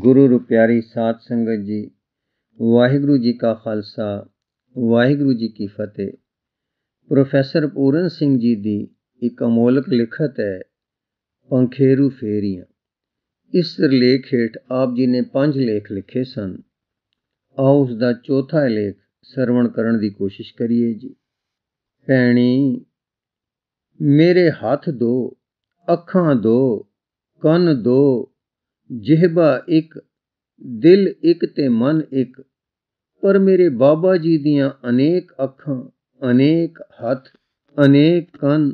ਗੁਰੂ ਰੁਪਿਆਰੀ ਸਾਧ ਸੰਗਤ ਜੀ ਵਾਹਿਗੁਰੂ ਜੀ ਕਾ ਖਾਲਸਾ ਵਾਹਿਗੁਰੂ ਜੀ ਕੀ ਫਤਿਹ ਪ੍ਰੋਫੈਸਰ ਪੂਰਨ ਸਿੰਘ ਜੀ ਦੀ ਇੱਕ ਅਮੋਲਕ ਲਿਖਤ ਹੈ ਪੰਖੇਰੂ ਫੇਰੀਆਂ ਇਸ ਲੇਖ ਹੇਠ ਆਪ ਜੀ ਨੇ ਪੰਜ ਲੇਖ ਲਿਖੇ ਸਨ ਆਓ ਉਸ ਦਾ ਚੌਥਾ ਲੇਖ ਸਰਵਣ ਕਰਨ ਦੀ ਕੋਸ਼ਿਸ਼ ਕਰੀਏ ਜੀ ਪੈਣੀ ਮੇਰੇ ਹੱਥ ਦੋ ਅੱਖਾਂ ਦੋ ਕੰਨ ਦੋ ਜਿਹਬਾ ਇੱਕ ਦਿਲ ਇੱਕ ਤੇ ਮਨ ਇੱਕ ਪਰ ਮੇਰੇ ਬਾਬਾ ਜੀ ਦੀਆਂ ਅਨੇਕ ਅੱਖਾਂ ਅਨੇਕ ਹੱਥ ਅਨੇਕ ਕੰਨ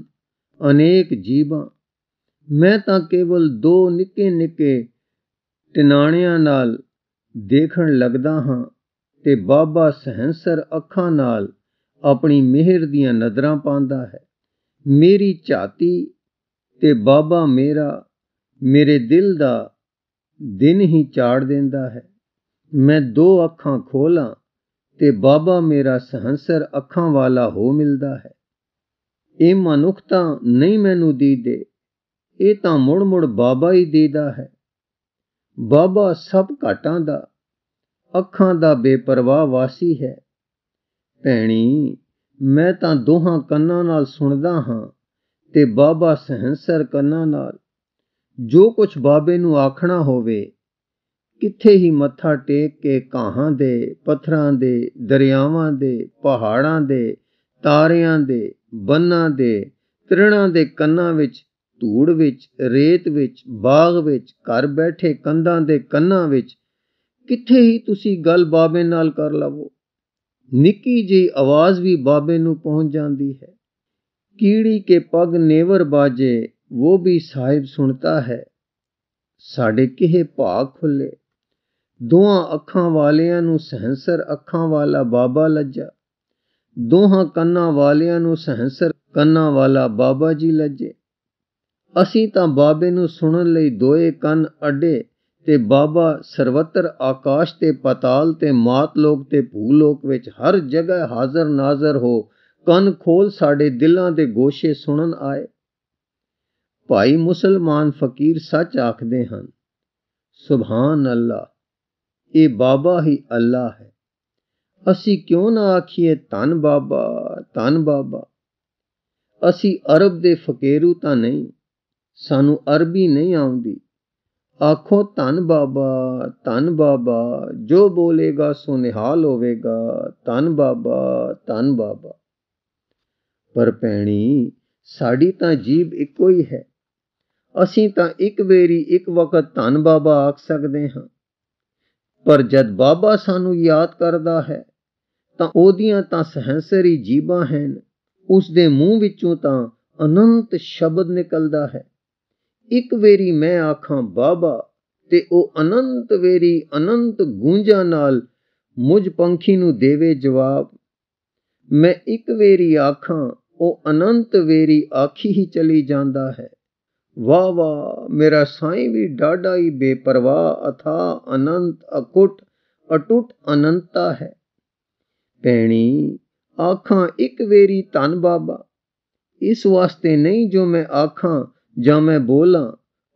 ਅਨੇਕ ਜੀਬਾਂ ਮੈਂ ਤਾਂ ਕੇਵਲ ਦੋ ਨਿੱਕੇ ਨਿੱਕੇ ਟਿਨਾਣਿਆਂ ਨਾਲ ਦੇਖਣ ਲੱਗਦਾ ਹਾਂ ਤੇ ਬਾਬਾ ਸਹੰਸਰ ਅੱਖਾਂ ਨਾਲ ਆਪਣੀ ਮਿਹਰ ਦੀਆਂ ਨਜ਼ਰਾਂ ਪਾਉਂਦਾ ਹੈ ਮੇਰੀ ਛਾਤੀ ਤੇ ਬਾਬਾ ਮੇਰਾ ਮੇਰੇ ਦਿਲ ਦਾ ਦਿਨ ਹੀ ਚਾੜ ਦਿੰਦਾ ਹੈ ਮੈਂ ਦੋ ਅੱਖਾਂ ਖੋਲਾਂ ਤੇ ਬਾਬਾ ਮੇਰਾ ਸਹੰਸਰ ਅੱਖਾਂ ਵਾਲਾ ਹੋ ਮਿਲਦਾ ਹੈ ਇਹ ਮਨੁੱਖਤਾ ਨਹੀਂ ਮੈਨੂੰ ਦੀਦੇ ਇਹ ਤਾਂ ਮੁੜ ਮੁੜ ਬਾਬਾ ਹੀ ਦੀਦਾ ਹੈ ਬਾਬਾ ਸਭ ਘਾਟਾਂ ਦਾ ਅੱਖਾਂ ਦਾ ਬੇਪਰਵਾਹ ਵਾਸੀ ਹੈ ਭੈਣੀ ਮੈਂ ਤਾਂ ਦੋਹਾਂ ਕੰਨਾਂ ਨਾਲ ਸੁਣਦਾ ਹਾਂ ਤੇ ਬਾਬਾ ਸਹੰਸਰ ਕੰਨਾਂ ਨਾਲ ਜੋ ਕੁਛ ਬਾਬੇ ਨੂੰ ਆਖਣਾ ਹੋਵੇ ਕਿੱਥੇ ਹੀ ਮੱਥਾ ਟੇਕ ਕੇ ਕਾਹਾਂ ਦੇ ਪੱਥਰਾਂ ਦੇ ਦਰਿਆਵਾਂ ਦੇ ਪਹਾੜਾਂ ਦੇ ਤਾਰਿਆਂ ਦੇ ਬੰਨਾਂ ਦੇ ਤ੍ਰਿਣਾਂ ਦੇ ਕੰਨਾਂ ਵਿੱਚ ਧੂੜ ਵਿੱਚ ਰੇਤ ਵਿੱਚ ਬਾਗ ਵਿੱਚ ਘਰ ਬੈਠੇ ਕੰਧਾਂ ਦੇ ਕੰਨਾਂ ਵਿੱਚ ਕਿੱਥੇ ਹੀ ਤੁਸੀਂ ਗੱਲ ਬਾਬੇ ਨਾਲ ਕਰ ਲਵੋ ਨਿੱਕੀ ਜੀ ਆਵਾਜ਼ ਵੀ ਬਾਬੇ ਨੂੰ ਪਹੁੰਚ ਜਾਂਦੀ ਹੈ ਕੀੜੀ ਕੇ ਪਗ ਨੇਵਰ ਬਾਜੇ ਵੋ ਵੀ ਸਾਹਿਬ ਸੁਣਦਾ ਹੈ ਸਾਡੇ ਕਿਹੇ ਭਾਗ ਖੁੱਲੇ ਦੋਹਾਂ ਅੱਖਾਂ ਵਾਲਿਆਂ ਨੂੰ ਸਹੰਸਰ ਅੱਖਾਂ ਵਾਲਾ ਬਾਬਾ ਲੱਜਾ ਦੋਹਾਂ ਕੰਨਾਂ ਵਾਲਿਆਂ ਨੂੰ ਸਹੰਸਰ ਕੰਨਾਂ ਵਾਲਾ ਬਾਬਾ ਜੀ ਲੱਜੇ ਅਸੀਂ ਤਾਂ ਬਾਬੇ ਨੂੰ ਸੁਣਨ ਲਈ ਦੋਏ ਕੰਨ ਅੱਡੇ ਤੇ ਬਾਬਾ ਸਰਵਤਰ ਆਕਾਸ਼ ਤੇ ਪਤਾਲ ਤੇ ਮਾਤ ਲੋਕ ਤੇ ਭੂ ਲੋਕ ਵਿੱਚ ਹਰ ਜਗ੍ਹਾ ਹਾਜ਼ਰ ਨਾਜ਼ਰ ਹੋ ਕੰਨ ਖੋਲ ਸਾਡੇ ਦਿਲਾਂ ਦੇ ਗੋਸ਼ੇ ਸੁਣਨ ਆਏ ਭਾਈ ਮੁਸਲਮਾਨ ਫਕੀਰ ਸੱਚ ਆਖਦੇ ਹਨ ਸੁਭਾਨ ਅੱਲਾ ਇਹ ਬਾਬਾ ਹੀ ਅੱਲਾ ਹੈ ਅਸੀਂ ਕਿਉਂ ਨਾ ਆਖੀਏ ਧੰਨ ਬਾਬਾ ਧੰਨ ਬਾਬਾ ਅਸੀਂ ਅਰਬ ਦੇ ਫਕੀਰੂ ਤਾਂ ਨਹੀਂ ਸਾਨੂੰ ਅਰਬੀ ਨਹੀਂ ਆਉਂਦੀ ਆਖੋ ਧੰਨ ਬਾਬਾ ਧੰਨ ਬਾਬਾ ਜੋ ਬੋਲੇਗਾ ਸੋ ਨਿਹਾਲ ਹੋਵੇਗਾ ਧੰਨ ਬਾਬਾ ਧੰਨ ਬਾਬਾ ਪਰ ਪੈਣੀ ਸਾਡੀ ਤਾਂ ਜੀਬ ਇੱਕੋ ਹੀ ਹੈ ਅਸੀਂ ਤਾਂ ਇੱਕ ਵੇਰੀ ਇੱਕ ਵਕਤ ਧੰਨ ਬਾਬਾ ਆਖ ਸਕਦੇ ਹਾਂ ਪਰ ਜਦ ਬਾਬਾ ਸਾਨੂੰ ਯਾਦ ਕਰਦਾ ਹੈ ਤਾਂ ਉਹਦੀਆਂ ਤਾਂ ਸਹੰਸਰੀ ਜੀਬਾਂ ਹਨ ਉਸ ਦੇ ਮੂੰਹ ਵਿੱਚੋਂ ਤਾਂ ਅਨੰਤ ਸ਼ਬਦ ਨਿਕਲਦਾ ਹੈ ਇੱਕ ਵੇਰੀ ਮੈਂ ਆਖਾਂ ਬਾਬਾ ਤੇ ਉਹ ਅਨੰਤ ਵੇਰੀ ਅਨੰਤ ਗੂੰਜਾਂ ਨਾਲ ਮੁਝ ਪੰਖੀ ਨੂੰ ਦੇਵੇ ਜਵਾਬ ਮੈਂ ਇੱਕ ਵੇਰੀ ਆਖਾਂ ਉਹ ਅਨੰਤ ਵੇਰੀ ਆਖੀ ਹੀ ਚਲੀ ਜਾਂਦਾ ਹੈ ਵਾ ਵਾ ਮੇਰਾ ਸਾਈਂ ਵੀ ਡਾਡਾਈ ਬੇਪਰਵਾਹ ਅਥਾ ਅਨੰਤ ਅਕੁਟ ਅਟੁੱਟ ਅਨੰਤਾ ਹੈ ਪੈਣੀ ਆਖਾਂ ਇੱਕ ਵੇਰੀ ਧੰਨ ਬਾਬਾ ਇਸ ਵਾਸਤੇ ਨਹੀਂ ਜੋ ਮੈਂ ਆਖਾਂ ਜਾਂ ਮੈਂ ਬੋਲਾਂ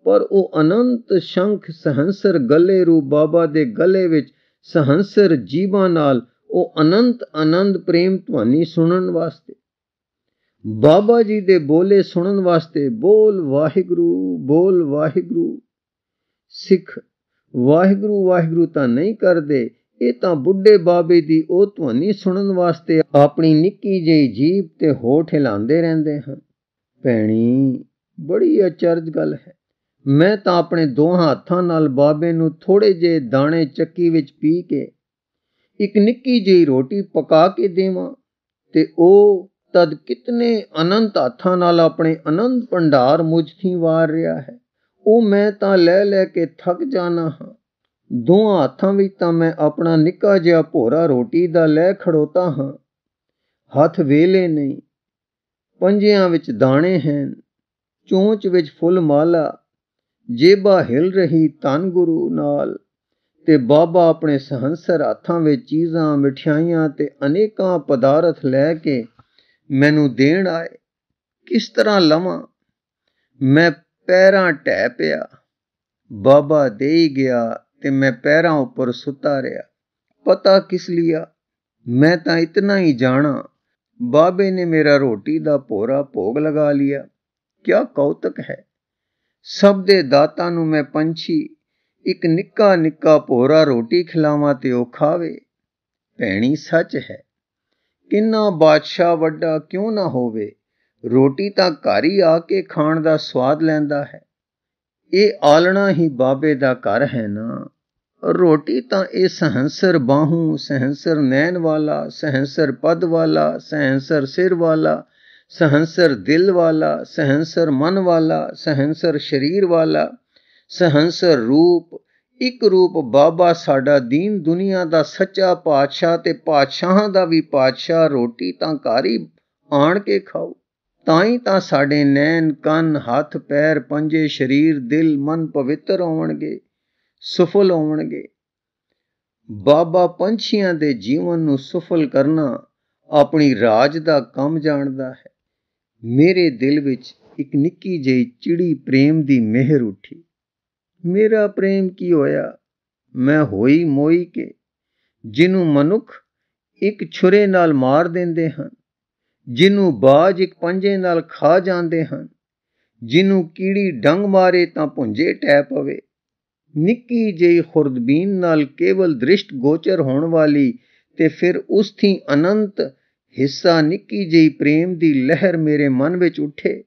ਪਰ ਉਹ ਅਨੰਤ ਸ਼ੰਖ ਸਹੰਸਰ ਗਲੇ ਰੂ ਬਾਬਾ ਦੇ ਗਲੇ ਵਿੱਚ ਸਹੰਸਰ ਜੀਵਾਂ ਨਾਲ ਉਹ ਅਨੰਤ ਆਨੰਦ ਪ੍ਰੇਮ ਤੁਹਾਨੂੰ ਸੁਣਨ ਵਾਸਤੇ ਬਾਬਾ ਜੀ ਦੇ ਬੋਲੇ ਸੁਣਨ ਵਾਸਤੇ ਬੋਲ ਵਾਹਿਗੁਰੂ ਬੋਲ ਵਾਹਿਗੁਰੂ ਸਿੱਖ ਵਾਹਿਗੁਰੂ ਵਾਹਿਗੁਰੂ ਤਾਂ ਨਹੀਂ ਕਰਦੇ ਇਹ ਤਾਂ ਬੁੱਢੇ ਬਾਬੇ ਦੀ ਉਹ ਧੁਨੀ ਸੁਣਨ ਵਾਸਤੇ ਆਪਣੀ ਨਿੱਕੀ ਜਿਹੀ ਜੀਬ ਤੇ ਹੋਠ ਹਿਲਾਉਂਦੇ ਰਹਿੰਦੇ ਹਨ ਭੈਣੀ ਬੜੀ ਅਚਰਜ ਗੱਲ ਹੈ ਮੈਂ ਤਾਂ ਆਪਣੇ ਦੋਹਾਂ ਹੱਥਾਂ ਨਾਲ ਬਾਬੇ ਨੂੰ ਥੋੜੇ ਜਿਹੇ ਦਾਣੇ ਚੱਕੀ ਵਿੱਚ ਪੀ ਕੇ ਇੱਕ ਨਿੱਕੀ ਜਿਹੀ ਰੋਟੀ ਪਕਾ ਕੇ ਦੇਵਾਂ ਤੇ ਉਹ ਤਦ ਕਿਤਨੇ ਅਨੰਤ ਹੱਥਾਂ ਨਾਲ ਆਪਣੇ ਅਨੰਤ ਭੰਡਾਰ ਮੁਝ ਥੀ ਵਾਰ ਰਿਹਾ ਹੈ ਉਹ ਮੈਂ ਤਾਂ ਲੈ ਲੈ ਕੇ ਥੱਕ ਜਾਣਾ ਹਾਂ ਦੋਹਾਂ ਹੱਥਾਂ ਵਿੱਚ ਤਾਂ ਮੈਂ ਆਪਣਾ ਨਿੱਕਾ ਜਿਹਾ ਭੋਰਾ ਰੋਟੀ ਦਾ ਲੈ ਖੜੋਤਾ ਹਾਂ ਹੱਥ ਵੇਲੇ ਨਹੀਂ ਪੰਜਿਆਂ ਵਿੱਚ ਦਾਣੇ ਹਨ ਚੋਂਚ ਵਿੱਚ ਫੁੱਲ ਮਾਲਾ ਜੇਬਾ ਹਿਲ ਰਹੀ ਤਨ ਗੁਰੂ ਨਾਲ ਤੇ ਬਾਬਾ ਆਪਣੇ ਸਹੰਸਰ ਹੱਥਾਂ ਵਿੱਚ ਚੀਜ਼ਾਂ ਮਠਿਆਈਆਂ ਤੇ ਅਨੇਕਾਂ ਪਦਾਰਥ ਲੈ ਕੇ ਮੈਨੂੰ ਦੇਣ ਆਏ ਕਿਸ ਤਰ੍ਹਾਂ ਲਵਾਂ ਮੈਂ ਪੈਰਾਂ ਟੈ ਪਿਆ ਬਾਬਾ ਦੇਈ ਗਿਆ ਤੇ ਮੈਂ ਪੈਰਾਂ ਉੱਪਰ ਸੁੱਤਾ ਰਿਹਾ ਪਤਾ ਕਿਸ ਲਿਆ ਮੈਂ ਤਾਂ ਇਤਨਾ ਹੀ ਜਾਣਾ ਬਾਬੇ ਨੇ ਮੇਰਾ ਰੋਟੀ ਦਾ ਪੋਰਾ ਭੋਗ ਲਗਾ ਲਿਆ ਕਿਆ ਕੌਤਕ ਹੈ ਸਭ ਦੇ ਦਾਤਾ ਨੂੰ ਮੈਂ ਪੰਛੀ ਇੱਕ ਨਿੱਕਾ ਨਿੱਕਾ ਭੋਰਾ ਰੋਟੀ ਖਿਲਾਵਾਂ ਤੇ ਉਹ ਖਾਵੇ ਭੈਣੀ ਸੱਚ ਹੈ ਕਿੰਨਾ ਬਾਦਸ਼ਾਹ ਵੱਡਾ ਕਿਉਂ ਨਾ ਹੋਵੇ ਰੋਟੀ ਤਾਂ ਘਰ ਹੀ ਆ ਕੇ ਖਾਣ ਦਾ ਸਵਾਦ ਲੈਂਦਾ ਹੈ ਇਹ ਆਲਣਾ ਹੀ ਬਾਬੇ ਦਾ ਘਰ ਹੈ ਨਾ ਰੋਟੀ ਤਾਂ ਇਹ ਸਹੰਸਰ ਬਾਹੂ ਸਹੰਸਰ ਨੈਣ ਵਾਲਾ ਸਹੰਸਰ ਪਦ ਵਾਲਾ ਸਹੰਸਰ ਸਿਰ ਵਾਲਾ ਸਹੰਸਰ ਦਿਲ ਵਾਲਾ ਸਹੰਸਰ ਮਨ ਵਾਲਾ ਸਹੰਸਰ ਸਰੀਰ ਵਾਲਾ ਸਹੰਸਰ ਰੂਪ ਇੱਕ ਰੂਪ ਬਾਬਾ ਸਾਡਾ ਦੀਨ ਦੁਨੀਆ ਦਾ ਸੱਚਾ ਪਾਤਸ਼ਾਹ ਤੇ ਪਾਤਸ਼ਾਹਾਂ ਦਾ ਵੀ ਪਾਤਸ਼ਾਹ ਰੋਟੀ ਤਾਂ ਘਾਰੀ ਆਣ ਕੇ ਖਾਓ ਤਾਂ ਹੀ ਤਾਂ ਸਾਡੇ ਨੈਣ ਕੰਨ ਹੱਥ ਪੈਰ ਪੰਜੇ ਸਰੀਰ ਦਿਲ ਮਨ ਪਵਿੱਤਰ ਹੋਣਗੇ ਸਫਲ ਹੋਣਗੇ ਬਾਬਾ ਪੰਛੀਆਂ ਦੇ ਜੀਵਨ ਨੂੰ ਸਫਲ ਕਰਨਾ ਆਪਣੀ ਰਾਜ ਦਾ ਕੰਮ ਜਾਣਦਾ ਹੈ ਮੇਰੇ ਦਿਲ ਵਿੱਚ ਇੱਕ ਨਿੱਕੀ ਜਿਹੀ ਚਿੜੀ ਪ੍ਰੇਮ ਦੀ ਮਿਹਰ ਉੱਠੀ ਮੇਰਾ ਪ੍ਰੇਮ ਕੀ ਹੋਇਆ ਮੈਂ ਹੋਈ ਮੋਈ ਕੇ ਜਿਹਨੂੰ ਮਨੁੱਖ ਇੱਕ ਛੁਰੇ ਨਾਲ ਮਾਰ ਦਿੰਦੇ ਹਨ ਜਿਹਨੂੰ ਬਾਜ ਇੱਕ ਪੰਜੇ ਨਾਲ ਖਾ ਜਾਂਦੇ ਹਨ ਜਿਹਨੂੰ ਕੀੜੀ ਡੰਗ ਮਾਰੇ ਤਾਂ ਪੁੰਜੇ ਟੈ ਪਵੇ ਨਿੱਕੀ ਜਿਹੀ ਖੁਰਦਬੀਨ ਨਾਲ ਕੇਵਲ ਦ੍ਰਿਸ਼ਟ ਗੋਚਰ ਹੋਣ ਵਾਲੀ ਤੇ ਫਿਰ ਉਸ ਥੀ ਅਨੰਤ ਹਿੱਸਾ ਨਿੱਕੀ ਜਿਹੀ ਪ੍ਰੇਮ ਦੀ ਲਹਿਰ ਮੇਰੇ ਮਨ ਵਿੱਚ ਉੱਠੇ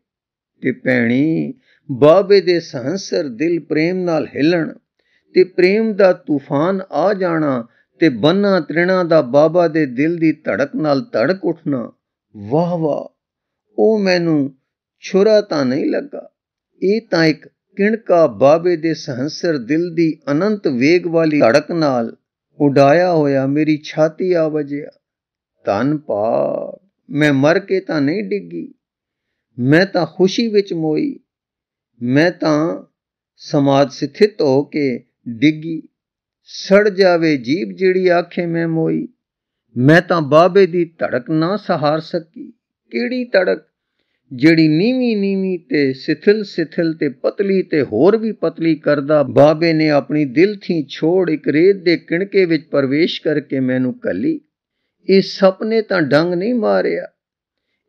ਤੇ ਭੈਣੀ ਬਾਬੇ ਦੇ ਸੰਸਰ ਦਿਲ ਪ੍ਰੇਮ ਨਾਲ ਹਿਲਣ ਤੇ ਪ੍ਰੇਮ ਦਾ ਤੂਫਾਨ ਆ ਜਾਣਾ ਤੇ ਬੰਨਾ ਤ੍ਰਿਣਾ ਦਾ ਬਾਬਾ ਦੇ ਦਿਲ ਦੀ ਧੜਕ ਨਾਲ ਧੜਕ ਉੱਠਣਾ ਵਾਹ ਵਾਹ ਉਹ ਮੈਨੂੰ ਛੁਰਾ ਤਾਂ ਨਹੀਂ ਲੱਗਾ ਇਹ ਤਾਂ ਇੱਕ ਕਿਣਕਾ ਬਾਬੇ ਦੇ ਸਹੰਸਰ ਦਿਲ ਦੀ ਅਨੰਤ ਵੇਗ ਵਾਲੀ ਧੜਕ ਨਾਲ ਉਡਾਇਆ ਹੋਇਆ ਮੇਰੀ ਛਾਤੀ ਆ ਵਜਿਆ ਤਨ ਪਾ ਮੈਂ ਮਰ ਕੇ ਤਾਂ ਨਹੀਂ ਡਿੱਗੀ ਮੈਂ ਤਾਂ ਖੁਸ਼ੀ ਵਿੱਚ ਮੋਈ ਮੈਂ ਤਾਂ ਸਮਾਜ ਸਿਥਿਤ ਹੋ ਕੇ ਡਿੱਗੀ ਸੜ ਜਾਵੇ ਜੀਬ ਜਿਹੜੀ ਆਖੇ ਮੈਂ ਮੋਈ ਮੈਂ ਤਾਂ ਬਾਬੇ ਦੀ ਧੜਕ ਨਾ ਸਹਾਰ ਸਕੀ ਕਿਹੜੀ ਧੜਕ ਜਿਹੜੀ ਨੀਵੀਂ ਨੀਵੀਂ ਤੇ ਸਿਥਲ ਸਿਥਲ ਤੇ ਪਤਲੀ ਤੇ ਹੋਰ ਵੀ ਪਤਲੀ ਕਰਦਾ ਬਾਬੇ ਨੇ ਆਪਣੀ ਦਿਲ ਥੀ ਛੋੜ ਇੱਕ ਰੇਤ ਦੇ ਕਿਣਕੇ ਵਿੱਚ ਪ੍ਰਵੇਸ਼ ਕਰਕੇ ਮੈਨੂੰ ਕੱਲੀ ਇਹ ਸੁਪਨੇ ਤਾਂ ਡੰਗ ਨਹੀਂ ਮਾਰਿਆ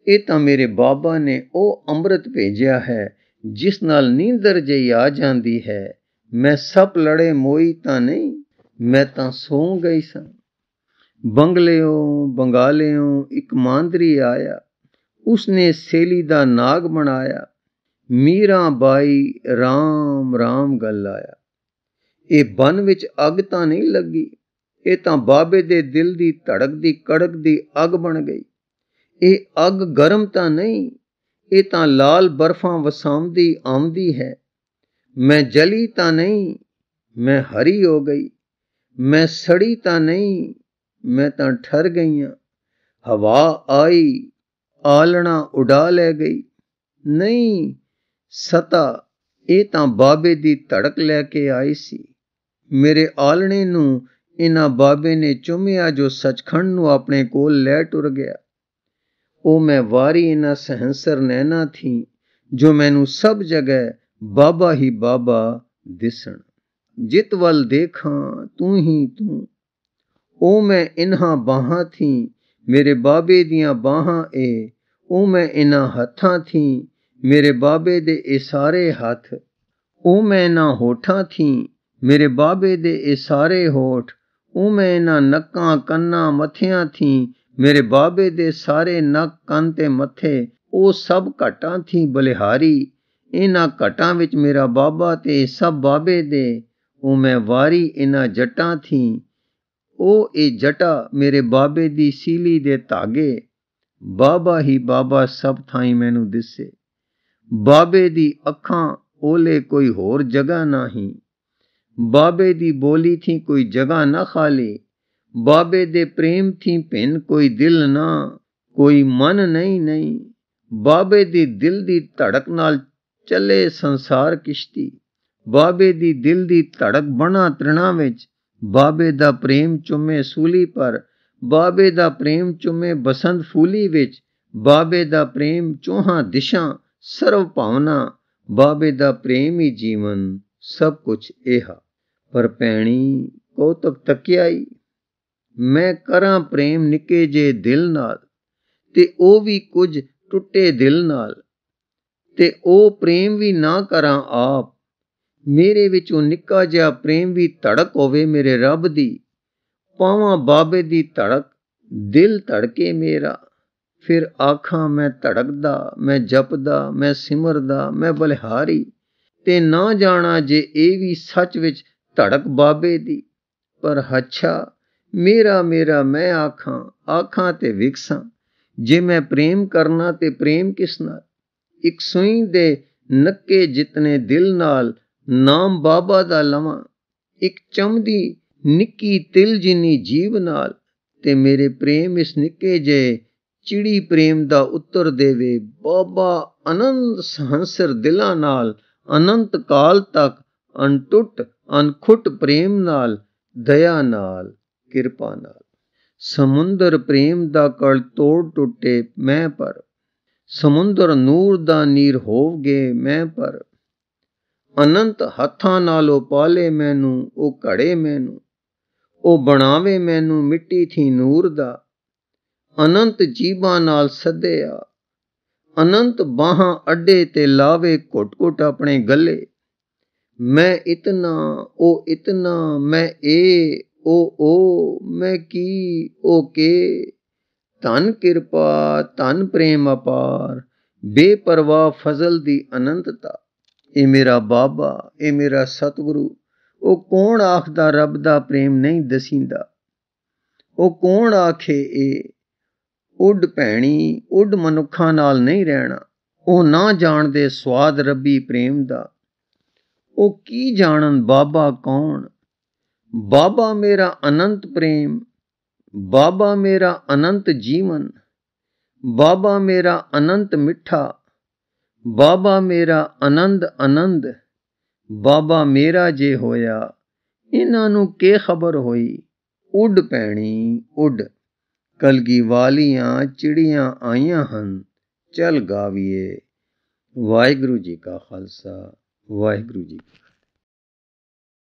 ਇਹ ਤਾਂ ਮੇਰੇ ਬਾਬਾ ਨੇ ਉਹ ਅੰਮ੍ਰਿਤ ਭੇਜਿਆ ਹੈ ਜਿਸ ਨਾਲ ਨੀਂਦਰ ਜਈ ਆ ਜਾਂਦੀ ਹੈ ਮੈਂ ਸਭ ਲੜੇ ਮੋਈ ਤਾਂ ਨਹੀਂ ਮੈਂ ਤਾਂ ਸੌਂ ਗਈ ਸਾਂ ਬੰਗਲਿਓ ਬੰਗਾਲਿਓ ਇੱਕ ਮਾਂਦਰੀ ਆਇਆ ਉਸਨੇ ਸੇਲੀ ਦਾ ਨਾਗ ਬਣਾਇਆ ਮੀਰਾ ਬਾਈ RAM RAM ਗੱਲ ਆਇਆ ਇਹ ਬਨ ਵਿੱਚ ਅੱਗ ਤਾਂ ਨਹੀਂ ਲੱਗੀ ਇਹ ਤਾਂ ਬਾਬੇ ਦੇ ਦਿਲ ਦੀ ਧੜਕ ਦੀ ਕੜਕ ਦੀ ਅੱਗ ਬਣ ਗਈ ਇਹ ਅੱਗ ਗਰਮ ਤਾਂ ਨਹੀਂ ਇਹ ਤਾਂ ਲਾਲ ਬਰਫਾਂ ਵਸਾਉਂਦੀ ਆਉਂਦੀ ਹੈ ਮੈਂ ਜਲੀ ਤਾਂ ਨਹੀਂ ਮੈਂ ਹਰੀ ਹੋ ਗਈ ਮੈਂ ਸੜੀ ਤਾਂ ਨਹੀਂ ਮੈਂ ਤਾਂ ਠਰ ਗਈਆਂ ਹਵਾ ਆਈ ਆਲਣਾ ਉਡਾ ਲੈ ਗਈ ਨਹੀਂ ਸਤਾ ਇਹ ਤਾਂ ਬਾਬੇ ਦੀ ਧੜਕ ਲੈ ਕੇ ਆਈ ਸੀ ਮੇਰੇ ਆਲਣੇ ਨੂੰ ਇਹਨਾਂ ਬਾਬੇ ਨੇ ਚੁੰਮਿਆ ਜੋ ਸੱਚਖੰਡ ਨੂੰ ਆਪਣੇ ਕੋਲ ਲੈ ਟੁਰ ਗਿਆ ਉਹ ਮੈਂ ਵਾਰੀ ਇਨਾ ਸਹੰਸਰ ਨੈਣਾ ਥੀ ਜੋ ਮੈਨੂੰ ਸਭ ਜਗ੍ਹਾ ਬਾਬਾ ਹੀ ਬਾਬਾ ਦਿਸਣ ਜਿਤ ਵੱਲ ਦੇਖਾਂ ਤੂੰ ਹੀ ਤੂੰ ਉਹ ਮੈਂ ਇਨ੍ਹਾਂ ਬਾਹਾਂ ਥੀ ਮੇਰੇ ਬਾਬੇ ਦੀਆਂ ਬਾਹਾਂ ਏ ਉਹ ਮੈਂ ਇਨ੍ਹਾਂ ਹੱਥਾਂ ਥੀ ਮੇਰੇ ਬਾਬੇ ਦੇ ਇਹ ਸਾਰੇ ਹੱਥ ਉਹ ਮੈਂ ਨਾ ਹੋਠਾਂ ਥੀ ਮੇਰੇ ਬਾਬੇ ਦੇ ਇਹ ਸਾਰੇ ਹੋਠ ਉਹ ਮੈਂ ਨਾ ਨੱਕਾਂ ਕੰਨਾਂ ਮੱਥਿਆਂ ਥੀ ਮੇਰੇ ਬਾਬੇ ਦੇ ਸਾਰੇ ਨੱਕ ਕੰਨ ਤੇ ਮੱਥੇ ਉਹ ਸਭ ਘਟਾਂ ਥੀ ਬਲਿਹਾਰੀ ਇਹਨਾਂ ਘਟਾਂ ਵਿੱਚ ਮੇਰਾ ਬਾਬਾ ਤੇ ਸਭ ਬਾਬੇ ਦੇ ਉਹ ਮੈਂ ਵਾਰੀ ਇਹਨਾਂ ਜਟਾਂ ਥੀ ਉਹ ਇਹ ਜਟਾ ਮੇਰੇ ਬਾਬੇ ਦੀ ਸੀਲੀ ਦੇ ਧਾਗੇ ਬਾਬਾ ਹੀ ਬਾਬਾ ਸਭ ਥਾਈ ਮੈਨੂੰ ਦਿਸੇ ਬਾਬੇ ਦੀ ਅੱਖਾਂ ਓਲੇ ਕੋਈ ਹੋਰ ਜਗ੍ਹਾ ਨਹੀਂ ਬਾਬੇ ਦੀ ਬੋਲੀ ਥੀ ਕੋਈ ਜਗ੍ਹਾ ਨਾ ਖਾਲੀ ਬਾਬੇ ਦੇ ਪ੍ਰੇਮ ਥੀ ਭਿੰਨ ਕੋਈ ਦਿਲ ਨਾ ਕੋਈ ਮਨ ਨਹੀਂ ਨਹੀਂ ਬਾਬੇ ਦੀ ਦਿਲ ਦੀ ਧੜਕ ਨਾਲ ਚੱਲੇ ਸੰਸਾਰ ਕਿਸ਼ਤੀ ਬਾਬੇ ਦੀ ਦਿਲ ਦੀ ਧੜਕ ਬਣਾ ਤ੍ਰਿਣਾ ਵਿੱਚ ਬਾਬੇ ਦਾ ਪ੍ਰੇਮ ਚੁੰਮੇ ਸੂਲੀ ਪਰ ਬਾਬੇ ਦਾ ਪ੍ਰੇਮ ਚੁੰਮੇ ਬਸੰਤ ਫੂਲੀ ਵਿੱਚ ਬਾਬੇ ਦਾ ਪ੍ਰੇਮ ਚੋਹਾਂ ਦਿਸ਼ਾਂ ਸਰਵ ਭਾਵਨਾ ਬਾਬੇ ਦਾ ਪ੍ਰੇਮ ਹੀ ਜੀਵਨ ਸਭ ਕੁਝ ਹ ਪਰ ਪੈਣੀ ਕੋ ਤੱਕ ਤੱਕਿਆਈ ਮੈਂ ਕਰਾਂ ਪ੍ਰੇਮ ਨਿੱਕੇ ਜੇ ਦਿਲ ਨਾਲ ਤੇ ਉਹ ਵੀ ਕੁਝ ਟੁੱਟੇ ਦਿਲ ਨਾਲ ਤੇ ਉਹ ਪ੍ਰੇਮ ਵੀ ਨਾ ਕਰਾਂ ਆਪ ਮੇਰੇ ਵਿੱਚੋਂ ਨਿੱਕਾ ਜਿਹਾ ਪ੍ਰੇਮ ਵੀ ਧੜਕ ਹੋਵੇ ਮੇਰੇ ਰੱਬ ਦੀ ਪਾਵਾਂ ਬਾਬੇ ਦੀ ਧੜਕ ਦਿਲ ਧੜਕੇ ਮੇਰਾ ਫਿਰ ਆਖਾਂ ਮੈਂ ਧੜਕਦਾ ਮੈਂ ਜਪਦਾ ਮੈਂ ਸਿਮਰਦਾ ਮੈਂ ਬਲਿਹਾਰੀ ਤੇ ਨਾ ਜਾਣਾ ਜੇ ਇਹ ਵੀ ਸੱਚ ਵਿੱਚ ਧੜਕ ਬਾਬੇ ਦੀ ਪਰ ਹੱਛਾ ਮੇਰਾ ਮੇਰਾ ਮੈਂ ਆਖਾਂ ਆਖਾਂ ਤੇ ਵਿਕਸਾਂ ਜੇ ਮੈਂ ਪ੍ਰੇਮ ਕਰਨਾ ਤੇ ਪ੍ਰੇਮ ਕਿਸ ਨਾਲ ਇੱਕ ਸੂਈ ਦੇ ਨੱਕੇ ਜਿਤਨੇ ਦਿਲ ਨਾਲ ਨਾਮ ਬਾਬਾ ਦਾ ਲਵਾਂ ਇੱਕ ਚਮਦੀ ਨਿੱਕੀ ਤਿਲ ਜਿਨੀ ਜੀਵ ਨਾਲ ਤੇ ਮੇਰੇ ਪ੍ਰੇਮ ਇਸ ਨਿੱਕੇ ਜੇ ਚਿੜੀ ਪ੍ਰੇਮ ਦਾ ਉੱਤਰ ਦੇਵੇ ਬਾਬਾ ਅਨੰਦ ਸੰਸਰ ਦਿਲਾਂ ਨਾਲ ਅਨੰਤ ਕਾਲ ਤੱਕ ਅਨਟੁੱਟ ਅਨਖੁੱਟ ਪ੍ਰੇਮ ਨਾਲ ਦਇਆ ਨਾਲ ਕਿਰਪਾ ਨਾਲ ਸਮੁੰਦਰ ਪ੍ਰੇਮ ਦਾ ਕਲ ਤੋੜ ਟੁੱਟੇ ਮੈਂ ਪਰ ਸਮੁੰਦਰ ਨੂਰ ਦਾ ਨੀਰ ਹੋਵਗੇ ਮੈਂ ਪਰ ਅਨੰਤ ਹੱਥਾਂ ਨਾਲ ਉਹ ਪਾਲੇ ਮੈਨੂੰ ਉਹ ਘੜੇ ਮੈਨੂੰ ਉਹ ਬਣਾਵੇ ਮੈਨੂੰ ਮਿੱਟੀ ਥੀ ਨੂਰ ਦਾ ਅਨੰਤ ਜੀਵਾਂ ਨਾਲ ਸੱਦਿਆ ਅਨੰਤ ਬਾਹਾਂ ਅੱਡੇ ਤੇ ਲਾਵੇ ਘੁੱਟ-ਘੁੱਟ ਆਪਣੇ ਗੱਲੇ ਮੈਂ ਇਤਨਾ ਉਹ ਇਤਨਾ ਮੈਂ ਇਹ ਓ ਓ ਮੈਂ ਕੀ ਓਕੇ ਧਨ ਕਿਰਪਾ ਧਨ ਪ੍ਰੇਮ ਅਪਾਰ ਬੇਪਰਵਾ ਫਜ਼ਲ ਦੀ ਅਨੰਤਤਾ ਇਹ ਮੇਰਾ ਬਾਬਾ ਇਹ ਮੇਰਾ ਸਤਿਗੁਰੂ ਉਹ ਕੌਣ ਆਖਦਾ ਰੱਬ ਦਾ ਪ੍ਰੇਮ ਨਹੀਂ ਦਸੀਂਦਾ ਉਹ ਕੌਣ ਆਖੇ ਇਹ ਉੱਡ ਭੈਣੀ ਉੱਡ ਮਨੁੱਖਾਂ ਨਾਲ ਨਹੀਂ ਰਹਿਣਾ ਉਹ ਨਾ ਜਾਣਦੇ ਸਵਾਦ ਰੱਬੀ ਪ੍ਰੇਮ ਦਾ ਉਹ ਕੀ ਜਾਣਨ ਬਾਬਾ ਕੌਣ ਬਾਬਾ ਮੇਰਾ ਅਨੰਤ ਪ੍ਰੇਮ ਬਾਬਾ ਮੇਰਾ ਅਨੰਤ ਜੀਵਨ ਬਾਬਾ ਮੇਰਾ ਅਨੰਤ ਮਿੱਠਾ ਬਾਬਾ ਮੇਰਾ ਆਨੰਦ ਆਨੰਦ ਬਾਬਾ ਮੇਰਾ ਜੇ ਹੋਇਆ ਇਹਨਾਂ ਨੂੰ ਕੀ ਖਬਰ ਹੋਈ ਉੱਡ ਪੈਣੀ ਉੱਡ ਕਲਗੀ ਵਾਲੀਆਂ ਚਿੜੀਆਂ ਆਈਆਂ ਹਨ ਚਲ ਗਾਵੀਏ ਵਾਹਿਗੁਰੂ ਜੀ ਕਾ ਖਾਲਸਾ ਵਾਹਿਗੁਰੂ ਜੀ